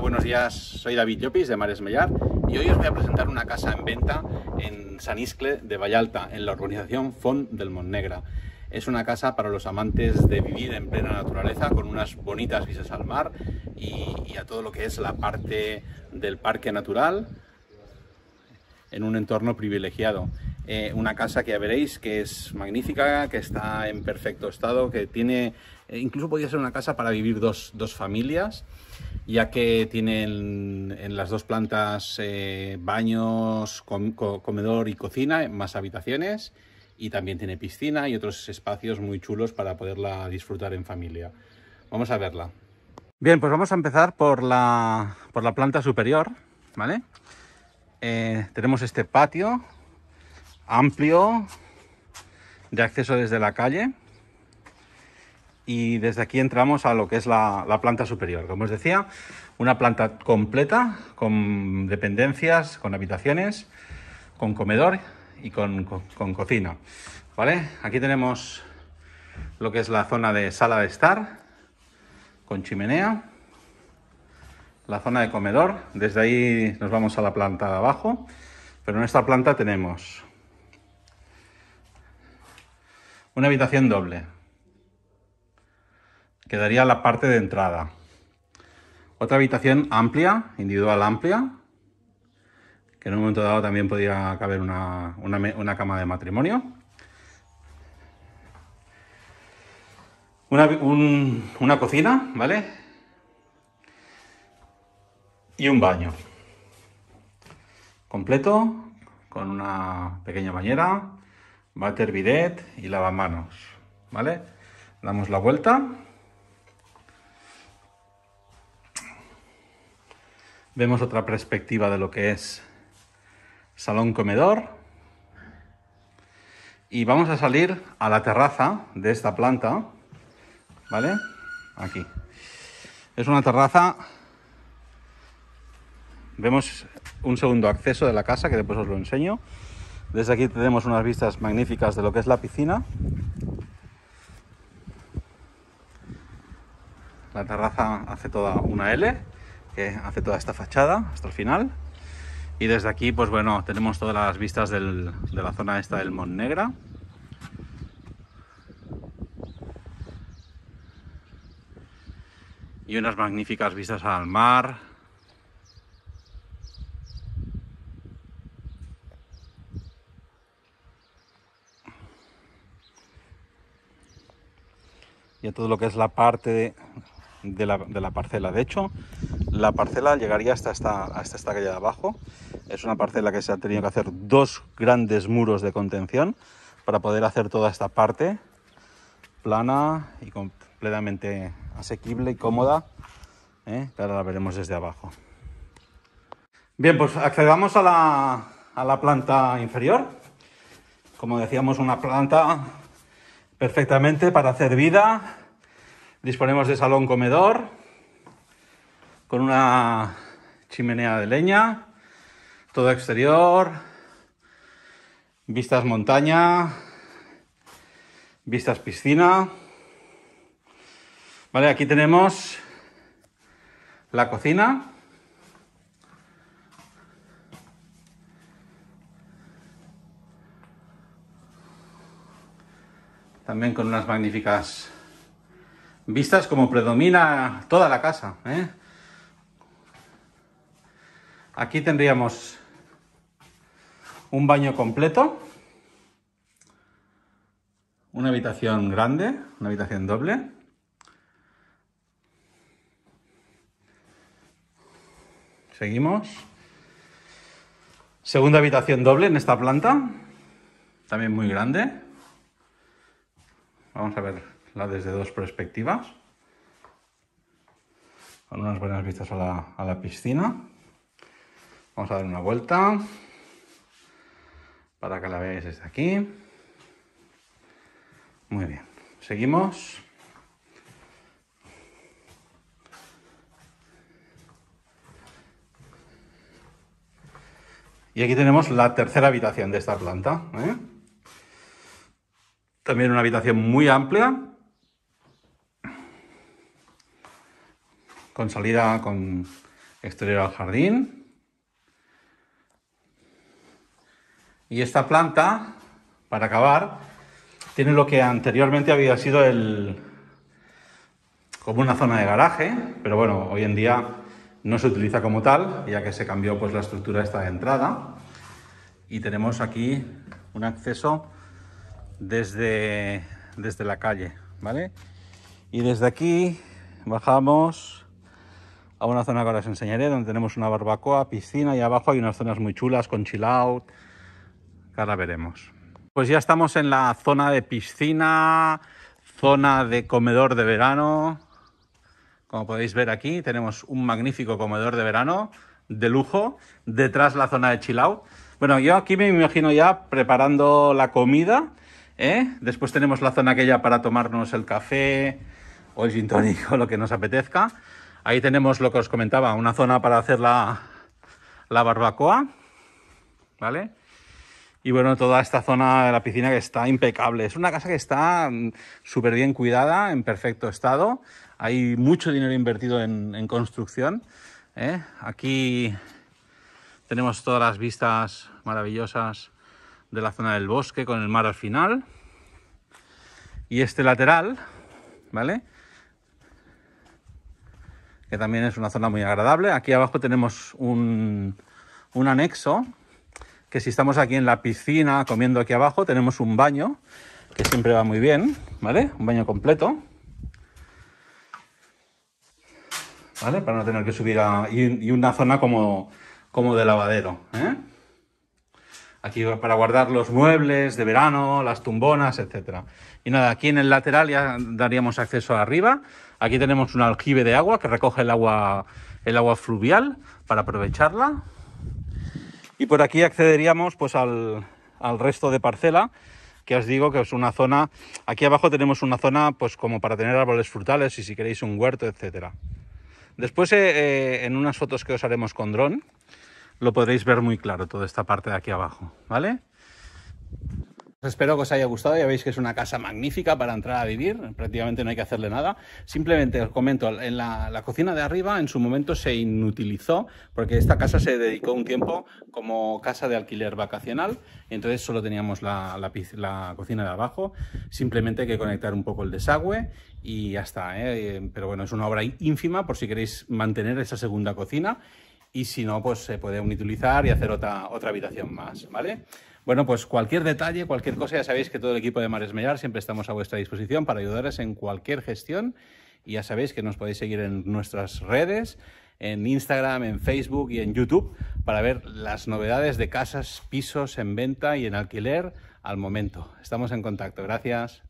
buenos días. Soy David Llopis de Mares Mellar y hoy os voy a presentar una casa en venta en San Iscle de Vallalta, en la urbanización Font del Montnegra. Es una casa para los amantes de vivir en plena naturaleza, con unas bonitas vistas al mar y, a todo lo que es la parte del parque natural, en un entorno privilegiado. Eh, una casa que ya veréis que es magnífica, que está en perfecto estado, que tiene eh, incluso podría ser una casa para vivir dos, familias, ya que tienen en las dos plantas eh, baños, comedor y cocina, más habitaciones, y también tiene piscina y otros espacios muy chulos para poderla disfrutar en familia. Vamos a verla. Bien, pues vamos a empezar por la, planta superior, ¿vale? Eh, tenemos este patio amplio de acceso desde la calle y desde aquí entramos a lo que es la, planta superior. Como os decía, una planta completa con dependencias, con habitaciones, con comedor y con, cocina. ¿Vale? Aquí tenemos lo que es la zona de sala de estar con chimenea, la zona de comedor, desde ahí nos vamos a la planta de abajo, pero en esta planta tenemos una habitación doble, quedaría la parte de entrada. Otra habitación amplia, individual amplia, que en un momento dado también podría caber una, cama de matrimonio. Una, cocina, ¿vale? Y un baño. Completo, con una pequeña bañera, váter bidet y lavamanos, ¿vale? Damos la vuelta. vemos otra perspectiva de lo que es salón comedor. Y vamos a salir a la terraza de esta planta, ¿vale? Aquí. Es una terraza... Vemos un segundo acceso de la casa, que después os lo enseño. Desde aquí tenemos unas vistas magníficas de lo que es la piscina. La terraza hace toda una L hace toda esta fachada hasta el final. Y desde aquí, pues bueno, tenemos todas las vistas de la zona esta del Mont Negra. Y unas magníficas vistas al mar. Y a todo lo que es la parte de de la, parcela. De hecho, la parcela llegaría hasta esta, esta calle de abajo. Es una parcela que se ha tenido que hacer dos grandes muros de contención para poder hacer toda esta parte plana y completamente asequible y cómoda. ¿eh? Ahora la veremos desde abajo. Bien, pues accedamos a la, a la planta inferior. Como decíamos, una planta perfectamente para hacer vida, Disponemos de salón comedor con una chimenea de leña, todo exterior, vistas montaña, vistas piscina. Vale, aquí tenemos la cocina. También con unas magníficas vistas como predomina toda la casa. ¿eh? Aquí tendríamos un baño completo, una habitación grande, una habitación doble. Seguimos. Segunda habitación doble en esta planta, también muy grande. Vamos a ver la desde dos perspectivas, con unas buenas vistas a la, piscina. Vamos a dar una vuelta para que la veáis desde aquí. Muy bien, seguimos. Y aquí tenemos la tercera habitación de esta planta. ¿eh? También una habitación muy amplia, con salida con exterior al jardín. Y esta planta, para acabar, tiene lo que anteriormente había sido el como una zona de garaje, pero bueno, hoy en día no se utiliza como tal, ya que se cambió pues la estructura esta de entrada. Y tenemos aquí un acceso desde, desde la calle, ¿vale? Y desde aquí bajamos a una zona que ahora os enseñaré, donde tenemos una barbacoa, piscina y abajo hay unas zonas muy chulas con chill out, que ahora veremos. Pues ya estamos en la zona de piscina, zona de comedor de verano. Como podéis ver aquí, tenemos un magnífico comedor de verano de lujo, detrás la zona de chill out. Bueno, yo aquí me imagino ya preparando la comida. ¿eh? Después tenemos la zona aquella para tomarnos el café o el gin tonic o lo que nos apetezca. Ahí tenemos lo que os comentaba, una zona para hacer la, barbacoa, ¿vale? Y bueno, toda esta zona de la piscina que está impecable. Es una casa que está mm, súper bien cuidada, en perfecto estado. Hay mucho dinero invertido en, construcción. ¿eh? Aquí tenemos todas las vistas maravillosas de la zona del bosque con el mar al final. Y este lateral, ¿vale? que también es una zona muy agradable. Aquí abajo tenemos un, anexo, que si estamos aquí en la piscina comiendo aquí abajo, tenemos un baño, que siempre va muy bien, ¿vale? Un baño completo. ¿Vale? Para no tener que subir a... Y, una zona como, como de lavadero, ¿eh? Aquí para guardar los muebles de verano, las tumbonas, etc. Y nada, aquí en el lateral ya daríamos acceso arriba, Aquí tenemos un aljibe de agua que recoge el agua, el agua fluvial para aprovecharla. Y por aquí accederíamos pues, al, resto de parcela que os digo que es una zona, aquí abajo tenemos una zona pues como para tener árboles frutales y si queréis un huerto, etcétera. Después eh, eh, en unas fotos que os haremos con dron lo podréis ver muy claro toda esta parte de aquí abajo, ¿vale? Espero que os haya gustado, ya veis que es una casa magnífica para entrar a vivir, prácticamente no hay que hacerle nada. Simplemente os comento, en la, cocina de arriba en su momento se inutilizó porque esta casa se dedicó un tiempo como casa de alquiler vacacional, entonces solo teníamos la, cocina de abajo, simplemente hay que conectar un poco el desagüe y ya está. ¿eh? Pero bueno, es una obra ínfima por si queréis mantener esa segunda cocina y si no, pues se puede utilizar y hacer otra, otra habitación más, ¿vale? Bueno, pues cualquier detalle, cualquier cosa, ya sabéis que todo el equipo de Mares Mellar siempre estamos a vuestra disposición para ayudaros en cualquier gestión y ya sabéis que nos podéis seguir en nuestras redes, en Instagram, en Facebook y en YouTube para ver las novedades de casas, pisos en venta y en alquiler al momento. Estamos en contacto. Gracias.